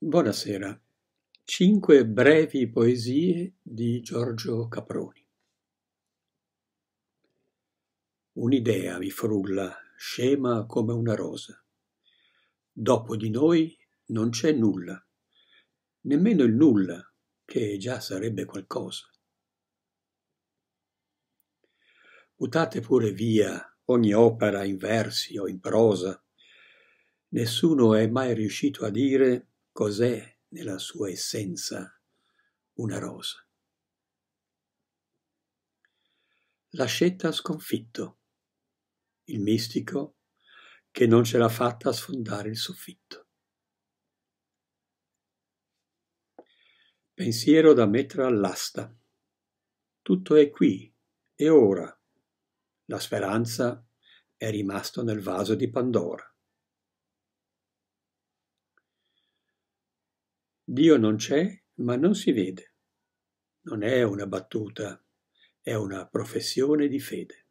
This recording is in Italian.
Buonasera. Cinque brevi poesie di Giorgio Caproni. Un'idea vi frulla, scema come una rosa. Dopo di noi non c'è nulla, nemmeno il nulla, che già sarebbe qualcosa. Buttate pure via ogni opera in versi o in prosa. Nessuno è mai riuscito a dire cos'è nella sua essenza una rosa. L'ascetta sconfitto, il mistico che non ce l'ha fatta a sfondare il soffitto. Pensiero da mettere all'asta. Tutto è qui e ora. La speranza è rimasta nel vaso di Pandora. Dio non c'è, ma non si vede. Non è una battuta, è una professione di fede.